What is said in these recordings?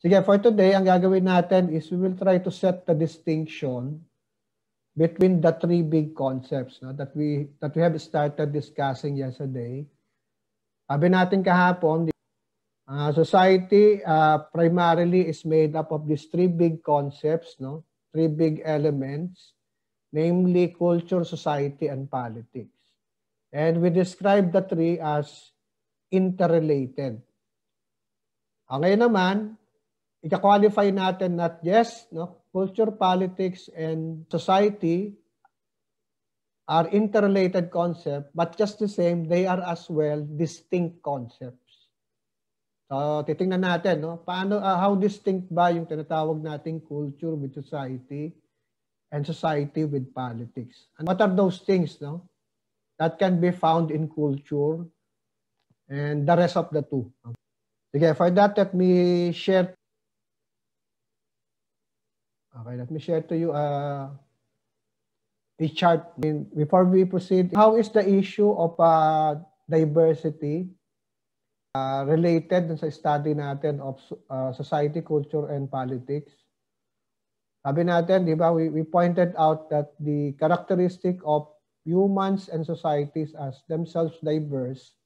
Sige, for today, ang gagawin natin is we will try to set the distinction between the three big concepts no, that we that we have started discussing yesterday. Sabi natin kahapon, uh, society uh, primarily is made up of these three big concepts, no? three big elements, namely culture, society, and politics. And we describe the three as interrelated. Okay naman, ika-qualify natin not yes, no? culture, politics, and society are interrelated concepts, but just the same, they are as well distinct concepts. So, titingnan natin, no? Paano, uh, how distinct ba yung tinatawag nating culture with society and society with politics? And what are those things, no? That can be found in culture and the rest of the two. Okay, for that, let me share Okay, let me share to you uh, a chart. In, before we proceed, how is the issue of uh, diversity uh, related sa study natin of uh, society, culture, and politics? Sabi natin, di ba, we, we pointed out that the characteristic of humans and societies as themselves diverse,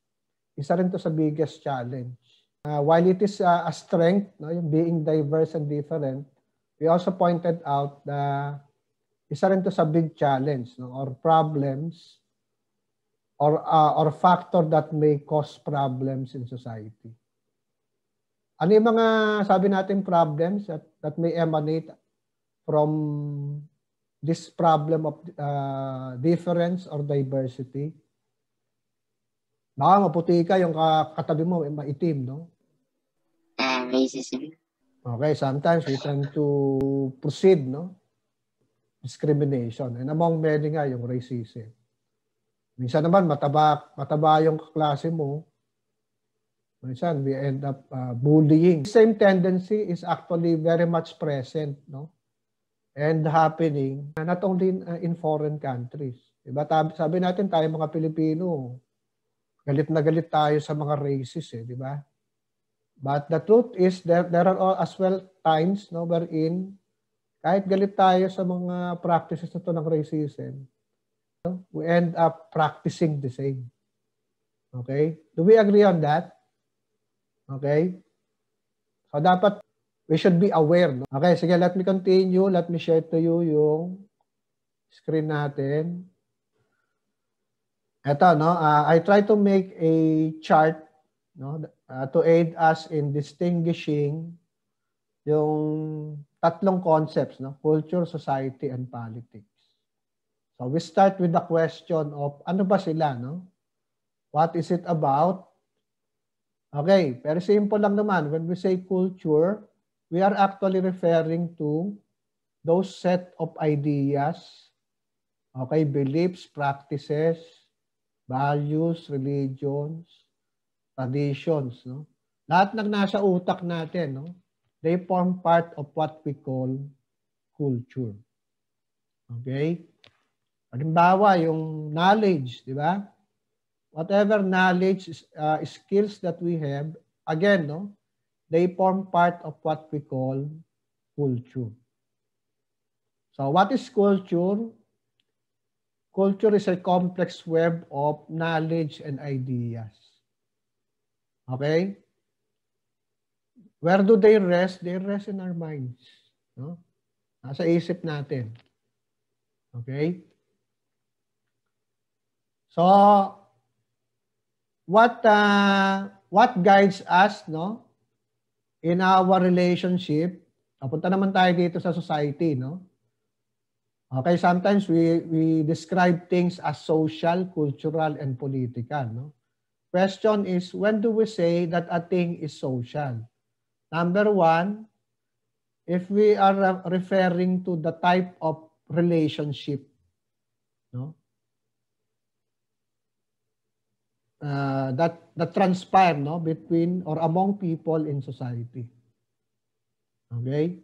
isa rin to sa biggest challenge. Uh, while it is uh, a strength, no, yung being diverse and different, we also pointed out na isa rin to sa big challenge no? or problems or, uh, or factor that may cause problems in society. Ano yung mga sabi natin problems that, that may emanate from this problem of uh, difference or diversity? Baka maputi ka yung katabi mo, maitim, no? Uh, ah, racism. Okay, sometimes we tend to proceed, no? Discrimination. And among many nga, yung racism. Minsan naman, mataba, mataba yung klase mo. Minsan, we end up uh, bullying. Same tendency is actually very much present, no? And happening, uh, not only in, uh, in foreign countries. Diba? Sabi natin tayo mga Pilipino, galit na galit tayo sa mga races, eh, di ba? But the truth is that there are all as well times no, wherein kahit galit tayo sa mga practices na to ng racism, no, we end up practicing the same. Okay? Do we agree on that? Okay? So dapat we should be aware. No? Okay, sige, let me continue. Let me share to you yung screen natin. Ito, no? Uh, I try to make a chart no, uh, to aid us in distinguishing yung tatlong concepts, no? culture, society, and politics. So we start with the question of ano ba sila, no? What is it about? Okay, very simple lang naman. When we say culture, we are actually referring to those set of ideas, okay, beliefs, practices, values, religions, traditions, no? Lahat ng nasa utak natin, no? They form part of what we call culture. Okay? Halimbawa, yung knowledge, di ba? Whatever knowledge, uh, skills that we have, again, no? They form part of what we call culture. So what is culture? Culture is a complex web of knowledge and ideas. Okay? Where do they rest? They rest in our minds. No? Nasa isip natin. Okay? So, what uh, what guides us no in our relationship Napunta naman tayo dito sa society, no? Okay, sometimes we we describe things as social, cultural, and political, no? Question is, when do we say that a thing is social? Number one, if we are referring to the type of relationship, no? Uh, that that transpire no between or among people in society okay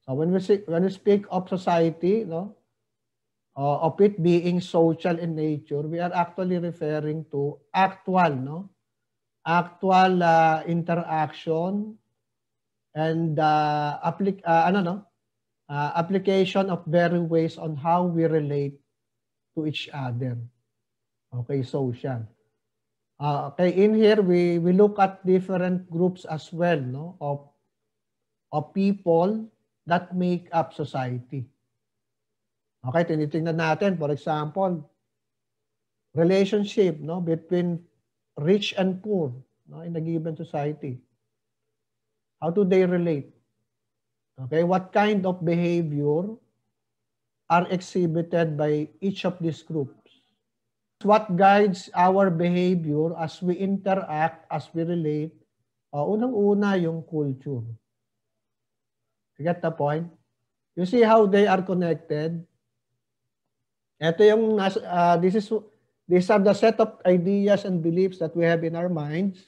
so when we say, when we speak of society no uh, of it being social in nature, we are actually referring to actual, no? Actual uh, interaction and uh, applic uh, ano, no? Uh, application of varying ways on how we relate to each other. Okay, social. Uh, okay, in here we we look at different groups as well, no? Of of people that make up society. Okay, tinitingnan natin, for example, relationship no, between rich and poor no, in a given society. How do they relate? Okay, what kind of behavior are exhibited by each of these groups? What guides our behavior as we interact, as we relate? Uh, Unang-una yung culture. You get the point? You see how they are connected? Ito yung uh, this is these are the set of ideas and beliefs that we have in our minds.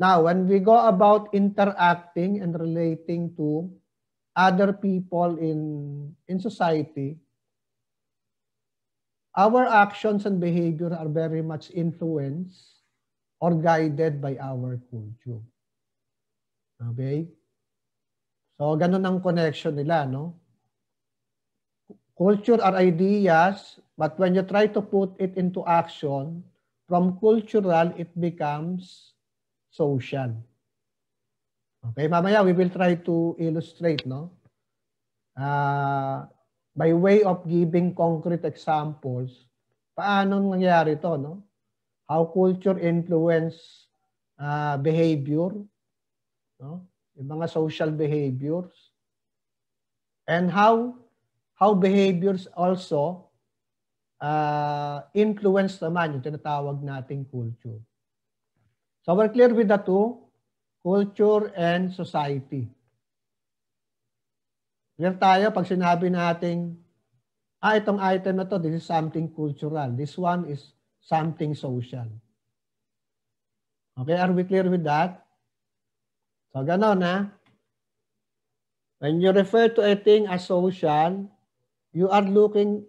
Now, when we go about interacting and relating to other people in in society, our actions and behavior are very much influenced or guided by our culture. Okay? So, ganun ang connection nila, no? Culture are ideas, but when you try to put it into action, from cultural, it becomes social. Okay, mamaya we will try to illustrate, no? Uh, by way of giving concrete examples, paano nangyari to, no? How culture influence uh, behavior, no? Yung mga social behaviors. And how how behaviors also uh, influence naman yung tinatawag nating culture. So we're clear with the two, culture and society. Clear tayo pag sinabi nating, ah, itong item na to, this is something cultural. This one is something social. Okay, are we clear with that? So, ganon na. Ah. When you refer to a thing as social, you are looking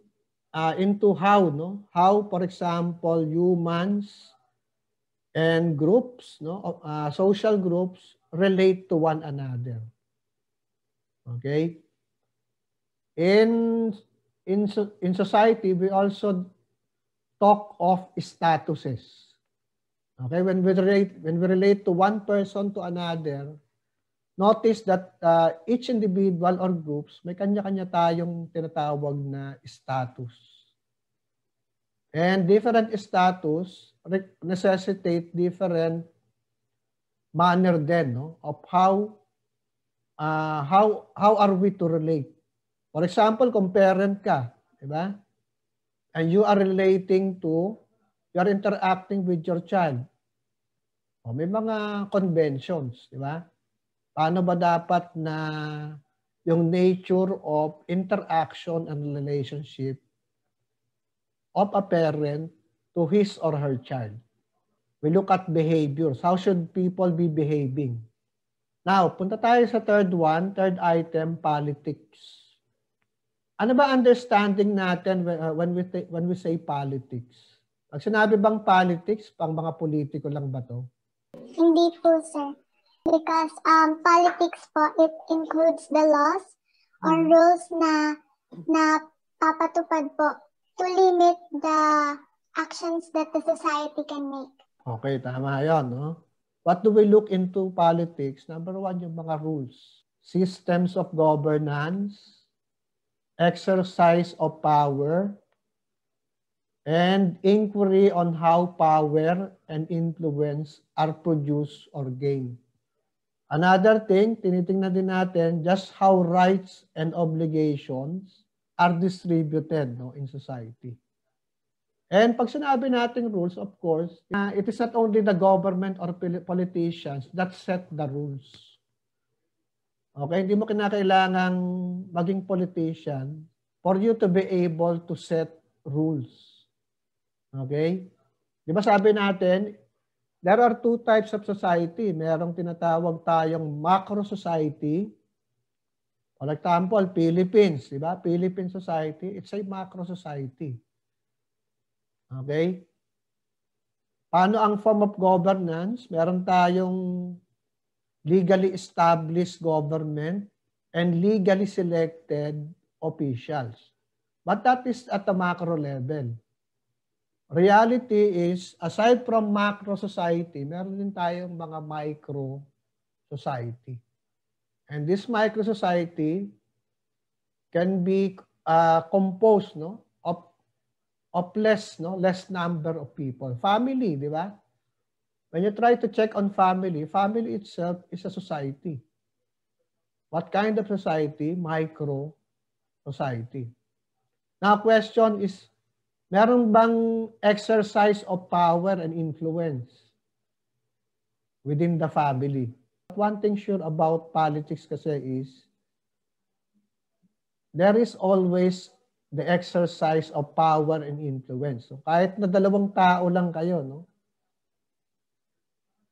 uh, into how, no? How, for example, humans and groups, no? Uh, social groups relate to one another. Okay? In, in, in society, we also talk of statuses. Okay? When we relate, when we relate to one person to another, notice that uh, each individual or groups, may kanya-kanya tayong tinatawag na status. And different status necessitate different manner then no, of how uh, how how are we to relate. For example, kung parent ka, di ba? And you are relating to, you are interacting with your child. O, may mga conventions, di ba? Paano ba dapat na yung nature of interaction and relationship of a parent to his or her child? We look at behaviors. How should people be behaving? Now, punta tayo sa third one, third item, politics. Ano ba understanding natin when uh, we when we say politics? Pag sinabi bang politics, pang mga politiko lang ba to? Hindi po, sir. Because um, politics po, it includes the laws or hmm. rules na na papatupad po to limit the actions that the society can make. Okay, tama yan. No? What do we look into politics? Number one, yung mga rules. Systems of governance, exercise of power, and inquiry on how power and influence are produced or gained. Another thing, tinitingnan din natin just how rights and obligations are distributed no, in society. And pag sinabi nating rules, of course, uh, it is not only the government or politicians that set the rules. Okay, hindi mo kinakailangang maging politician for you to be able to set rules. Okay? Di ba sabi natin, There are two types of society. Merong tinatawag tayong macro society. For example, Philippines, di ba? Philippine society, it's a macro society. Okay? Paano ang form of governance? Meron tayong legally established government and legally selected officials. But that is at the macro level reality is, aside from macro society, meron din tayong mga micro society. And this micro society can be uh, composed no, of, of less, no, less number of people. Family, di ba? When you try to check on family, family itself is a society. What kind of society? Micro society. Now, question is, Meron bang exercise of power and influence within the family? One thing sure about politics kasi is there is always the exercise of power and influence. So kahit na dalawang tao lang kayo, no?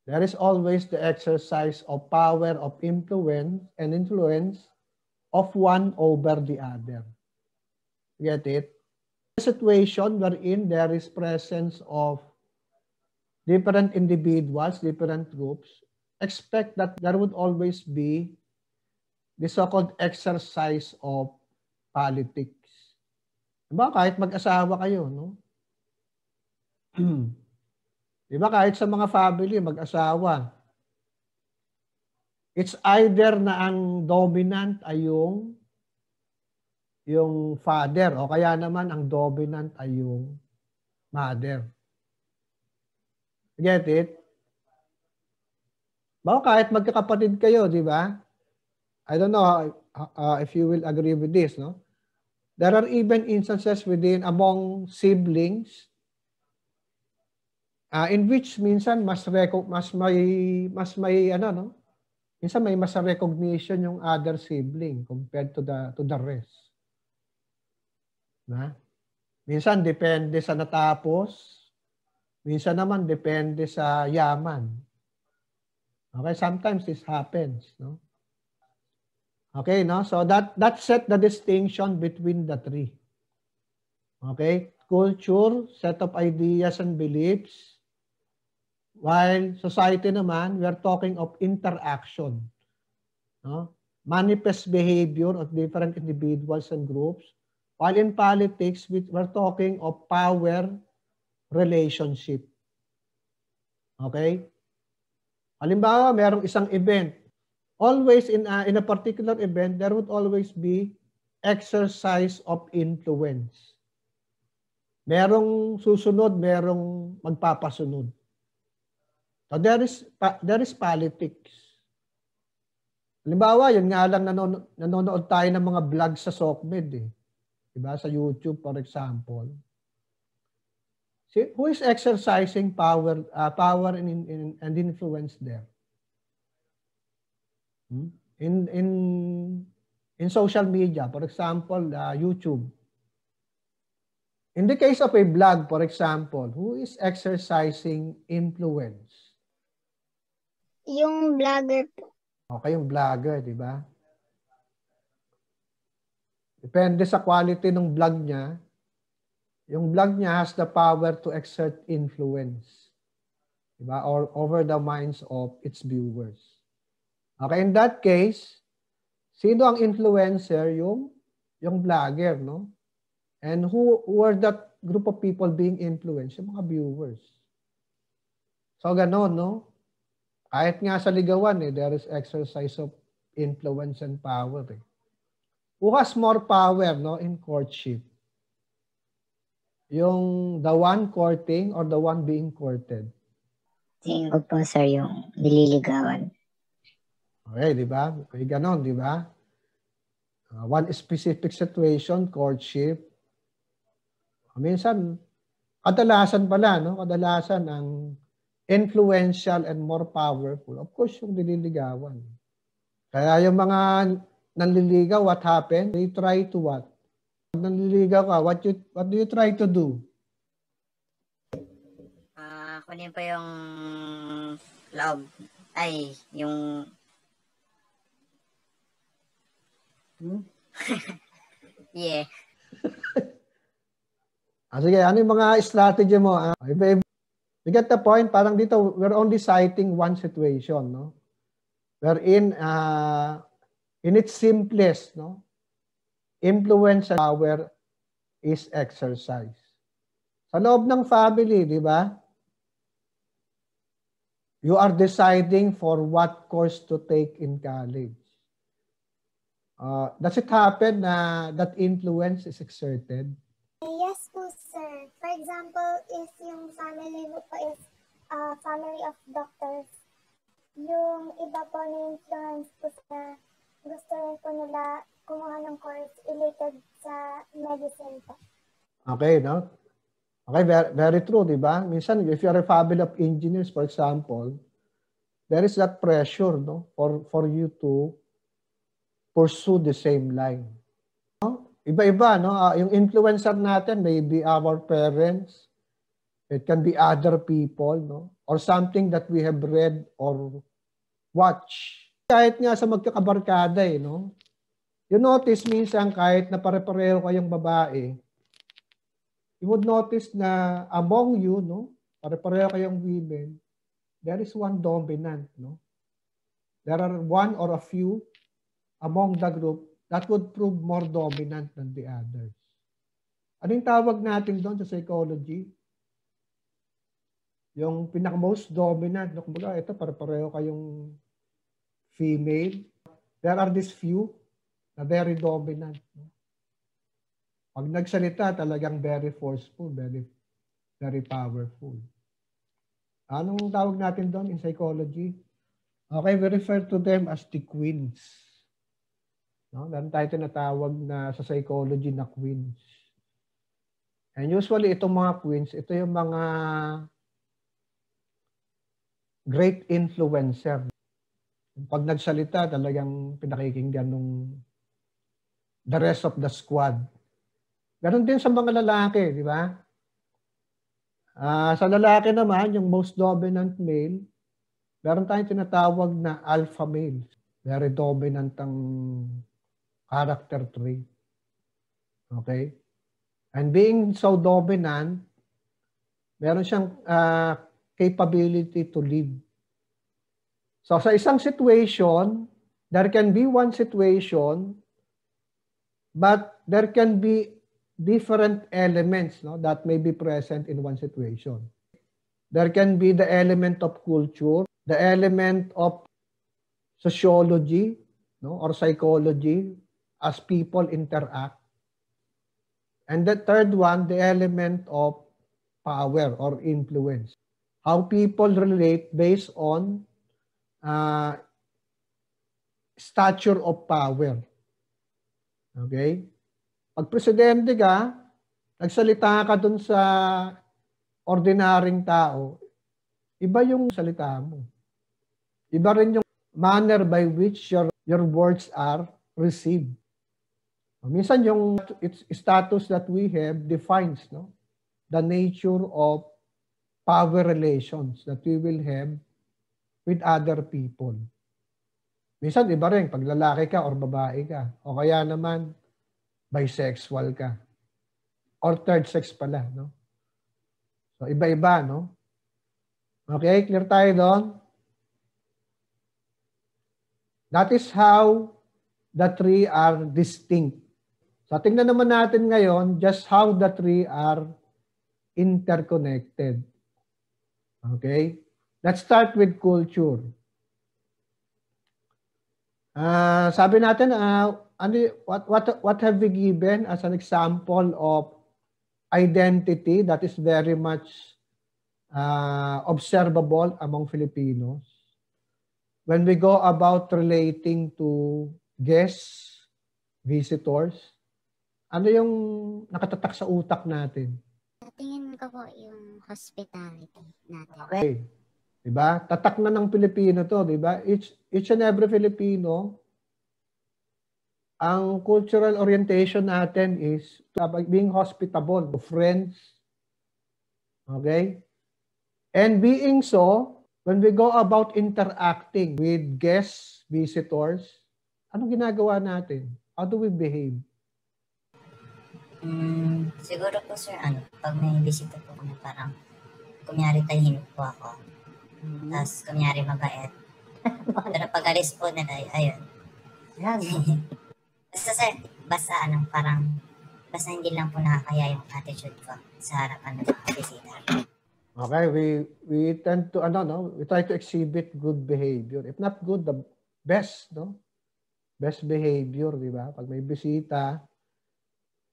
There is always the exercise of power of influence and influence of one over the other. Get it? situation wherein there is presence of different individuals, different groups, expect that there would always be the so-called exercise of politics. Diba? Kahit mag-asawa kayo, no? diba? Kahit sa mga family, mag-asawa. It's either na ang dominant ay yung yung father o kaya naman ang dominant ay yung mother. Get it? Bawa kahit magkakapatid kayo, di ba? I don't know uh, if you will agree with this, no? There are even instances within among siblings uh, in which minsan mas reco- mas may mas may ano no? Minsan may mas recognition yung other sibling compared to the to the rest. Na? Minsan depende sa natapos. Minsan naman depende sa yaman. Okay, sometimes this happens, no? Okay, no? So that that set the distinction between the three. Okay? Culture, set of ideas and beliefs. While society naman, we are talking of interaction. No? Manifest behavior of different individuals and groups While in politics, we're talking of power relationship. Okay? Halimbawa, merong isang event. Always in a, in a particular event, there would always be exercise of influence. Merong susunod, merong magpapasunod. So there is there is politics. Halimbawa, yun nga lang nanon, nanonood tayo ng mga vlog sa SOCMED eh. Diba? Sa YouTube, for example. See, who is exercising power, uh, power and, in, and influence there? Hmm? In, in, in social media, for example, uh, YouTube. In the case of a blog, for example, who is exercising influence? Yung blogger po. Okay, yung blogger, di ba? Depende sa quality ng vlog niya, yung vlog niya has the power to exert influence diba? or over the minds of its viewers. Okay, in that case, sino ang influencer? Yung, yung vlogger, no? And who were that group of people being influenced? Yung mga viewers. So, ganon, no? Kahit nga sa ligawan, eh, there is exercise of influence and power. Eh who has more power no in courtship? Yung the one courting or the one being courted? Tingin po, sir, yung nililigawan. Okay, di ba? May ganon, di ba? Uh, one specific situation, courtship. Minsan, kadalasan pala, no? Kadalasan ang influential and more powerful. Of course, yung nililigawan. Kaya yung mga nanliligaw, what happened? They try to what? Pag nanliligaw ka, what, you, what do you try to do? Uh, kunin pa yung love. Ay, yung... Hmm? yeah. ah, sige, ano yung mga strategy mo? Ah? Iba-iba. You get the point? Parang dito, we're only citing one situation, no? Wherein, uh, ah, in its simplest, no, influence and power is exercise. Sa loob ng family, di ba? You are deciding for what course to take in college. Uh, does it happen na uh, that influence is exerted? Yes po, sir. For example, if yung family mo po is uh, family of doctors, yung iba po na influence po sa gusto rin po nila kumuha ng course related sa medicine po. Okay, no? Okay, very, very true, di ba? Minsan, if you're a family of engineers, for example, there is that pressure, no? For, for you to pursue the same line. No? Iba-iba, no? Uh, yung influencer natin, maybe our parents, it can be other people, no? Or something that we have read or watched kahit nga sa magkakabarkada eh, no? You notice minsan kahit na pare-pareho kayong babae, you would notice na among you, no? Pare-pareho kayong women, there is one dominant, no? There are one or a few among the group that would prove more dominant than the others. Anong tawag natin doon sa psychology? Yung pinaka-most dominant, no? kumbaga ito, pare-pareho kayong female. There are these few na very dominant. No? Pag nagsalita, talagang very forceful, very, very powerful. Anong tawag natin doon in psychology? Okay, we refer to them as the queens. No? Meron tayo tinatawag na sa psychology na queens. And usually, itong mga queens, ito yung mga great influencer pag nagsalita, talagang pinakikinggan nung the rest of the squad. Ganon din sa mga lalaki, di ba? Uh, sa lalaki naman, yung most dominant male, meron tayong tinatawag na alpha male. Very dominant ang character trait. Okay? And being so dominant, meron siyang uh, capability to lead So sa isang situation, there can be one situation but there can be different elements no, that may be present in one situation. There can be the element of culture, the element of sociology no, or psychology as people interact. And the third one, the element of power or influence. How people relate based on uh, stature of power. Okay? Pag presidente ka, nagsalita ka dun sa ordinaryong tao, iba yung salita mo. Iba rin yung manner by which your your words are received. Minsan yung it's status that we have defines no the nature of power relations that we will have with other people. Minsan iba rin pag lalaki ka or babae ka o kaya naman bisexual ka or third sex pala, no? So iba-iba, no? Okay, clear tayo doon? That is how the three are distinct. So tingnan naman natin ngayon just how the three are interconnected. Okay? Let's start with culture. Uh, sabi natin, uh, ano, what, what, what have we given as an example of identity that is very much uh, observable among Filipinos? When we go about relating to guests, visitors, ano yung nakatatak sa utak natin? Tingin ko po yung hospitality natin. Okay. Diba? Tatak na ng Pilipino 'to, 'di ba? Each each and every Filipino ang cultural orientation natin is being hospitable to friends. Okay? And being so, when we go about interacting with guests, visitors, ano ginagawa natin? How do we behave? Mm, siguro po sir, ano, pag may bisita po kami, parang kunyari tahimik po ako. Mm-hmm. Tapos, kunyari mabait. Pero pag alis po nila, ayun. Yan. basta sir, basta ano, parang, basta hindi lang po nakakaya yung attitude ko sa harapan ng mga bisita. Okay, we we tend to ano no, we try to exhibit good behavior. If not good, the best, no? Best behavior, di ba? Pag may bisita,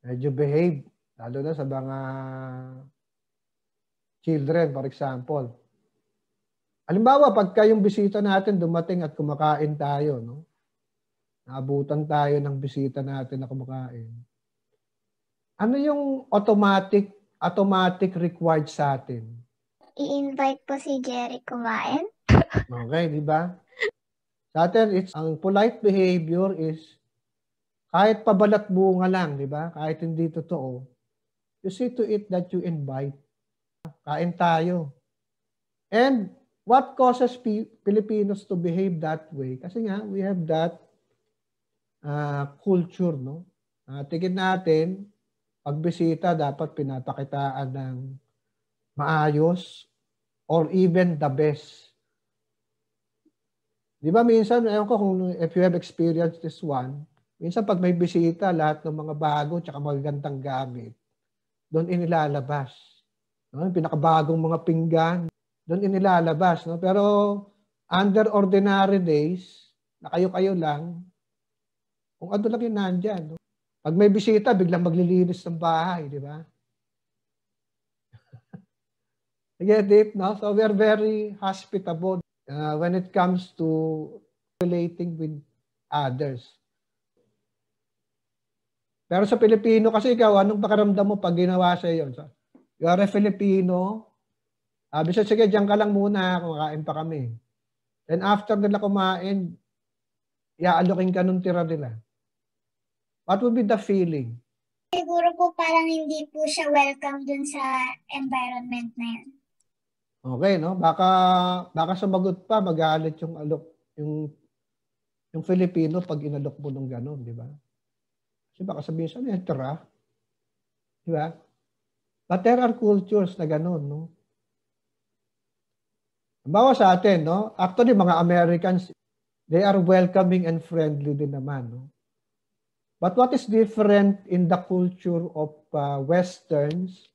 medyo behave lalo na sa mga children for example Halimbawa, pagka yung bisita natin dumating at kumakain tayo, no? Naabutan tayo ng bisita natin na kumakain. Ano yung automatic automatic required sa atin? I-invite po si Jerry kumain. okay, di ba? Sa atin, it's, ang polite behavior is kahit pabalat bunga lang, di ba? Kahit hindi totoo, you see to it that you invite. Kain tayo. And what causes P- Filipinos to behave that way? Kasi nga, we have that uh, culture, no? Uh, tingin natin, pagbisita, dapat pinapakitaan ng maayos or even the best. Di ba minsan, ewan ko kung if you have experienced this one, minsan pag may bisita, lahat ng mga bago tsaka magagandang gamit, doon inilalabas. No? pinakabagong mga pinggan, doon inilalabas. No? Pero under ordinary days, na kayo-kayo lang, kung ano lang yung nandyan. No? Pag may bisita, biglang maglilinis ng bahay, di ba? get it, no? So we are very hospitable uh, when it comes to relating with others. Pero sa Pilipino kasi ikaw, anong pakaramdam mo pag ginawa sa iyo? you are a Filipino, sabi siya, sige, diyan ka lang muna, kumakain pa kami. Then after nila kumain, iaalokin ka nung tira nila. What would be the feeling? Siguro po parang hindi po siya welcome dun sa environment na yun. Okay, no? Baka, baka sumagot pa, magalit yung alok, yung, yung Filipino pag inalok mo nung gano'n, di ba? Kasi baka sabihin siya, ano tira. Di ba? But there are cultures na gano'n, no? Bawa sa atin, no? Actually, mga Americans, they are welcoming and friendly din naman, no? But what is different in the culture of uh, Westerns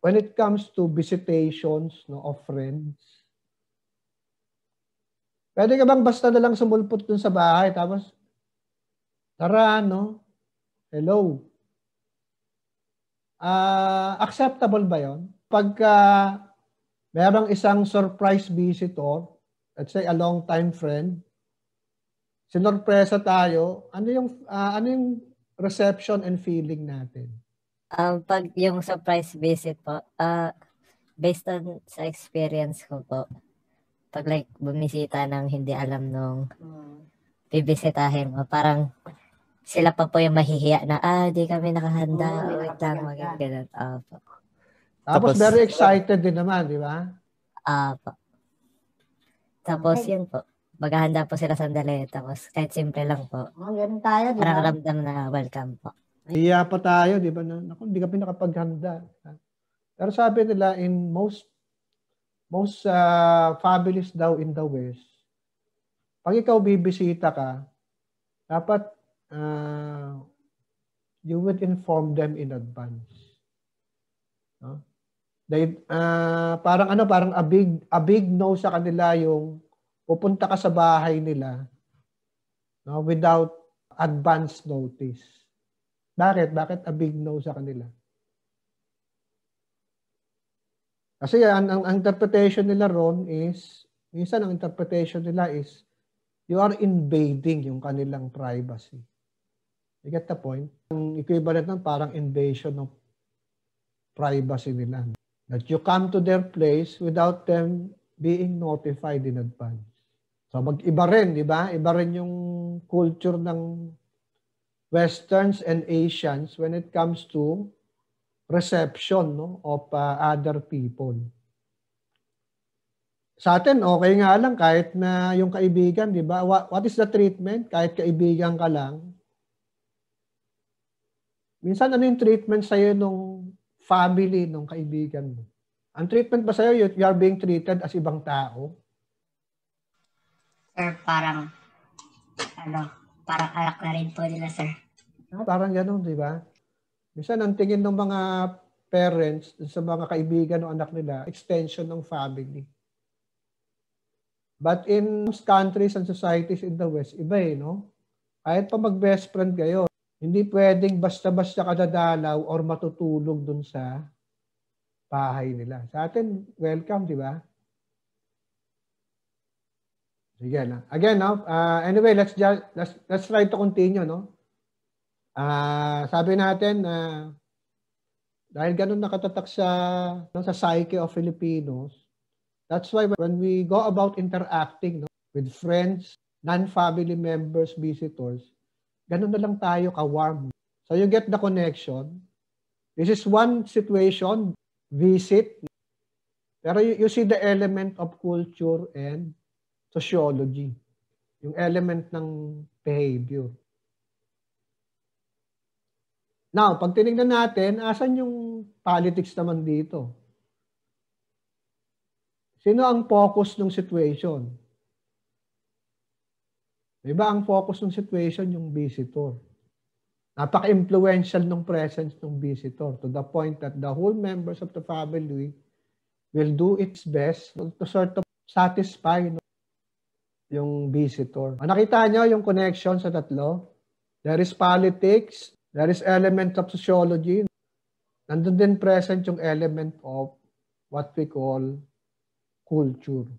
when it comes to visitations no, of friends? Pwede ka bang basta na lang sumulpot dun sa bahay tapos tara, no? Hello. Uh, acceptable ba yon? Pagka merong isang surprise visitor, let's say a long time friend, sinorpresa tayo, ano yung, uh, ano yung reception and feeling natin? Um, pag yung surprise visit po, uh, based on sa experience ko po, pag like bumisita ng hindi alam nung bibisitahin mo, parang sila pa po yung mahihiya na, ah, di kami nakahanda, oh, wait lang, magiging ganun. Uh, tapos, Tapos very excited din naman, di ba? Ah, uh, po. Tapos okay. yun po. Maghahanda po sila sandali. Tapos kahit simple lang po. Oh, ganun tayo, di ba? Parang ramdam na welcome po. Iya pa tayo, di ba? Naku, hindi ka pinakapaghanda. Pero sabi nila, in most most uh, families daw in the West, pag ikaw bibisita ka, dapat uh, you would inform them in advance. No? They, uh, parang ano, parang a big, a big no sa kanila yung pupunta ka sa bahay nila no, without advance notice. Bakit? Bakit a big no sa kanila? Kasi ang, ang, ang interpretation nila ron is, minsan ang interpretation nila is, you are invading yung kanilang privacy. You get the point? Ang equivalent ng parang invasion ng privacy nila that you come to their place without them being notified in advance. So mag-iba rin, di ba? Iba rin yung culture ng Westerns and Asians when it comes to reception no, of uh, other people. Sa atin, okay nga lang kahit na yung kaibigan, di ba? What, what is the treatment? Kahit kaibigan ka lang. Minsan ano yung treatment sa'yo nung family ng kaibigan mo. Ang treatment ba sa'yo, you, you are being treated as ibang tao? Sir, parang, ano, parang alak na rin po nila, sir. Ah, parang ganun, di ba? Minsan, ang tingin ng mga parents sa mga kaibigan ng anak nila, extension ng family. But in most countries and societies in the West, iba eh, no? Kahit pa mag-best friend kayo, hindi pwedeng basta-basta ka dadalaw or matutulog dun sa bahay nila. Sa atin, welcome, di ba? Sige na. Again, no? Uh, anyway, let's, just, let's, let's try to continue, no? Uh, sabi natin na uh, dahil ganun nakatatak sa, sa psyche of Filipinos, that's why when we go about interacting no, with friends, non-family members, visitors, Ganun na lang tayo ka-warm. So you get the connection. This is one situation, visit. Pero you, you see the element of culture and sociology. Yung element ng behavior. Now, pag tinignan natin, asan yung politics naman dito? Sino ang focus ng situation? Diba ang focus ng situation yung visitor. Napaka-influential ng presence ng visitor to the point that the whole members of the family will do its best to sort of satisfy no, yung visitor. Nakita nyo yung connection sa tatlo? There is politics, there is element of sociology, nandun din present yung element of what we call culture.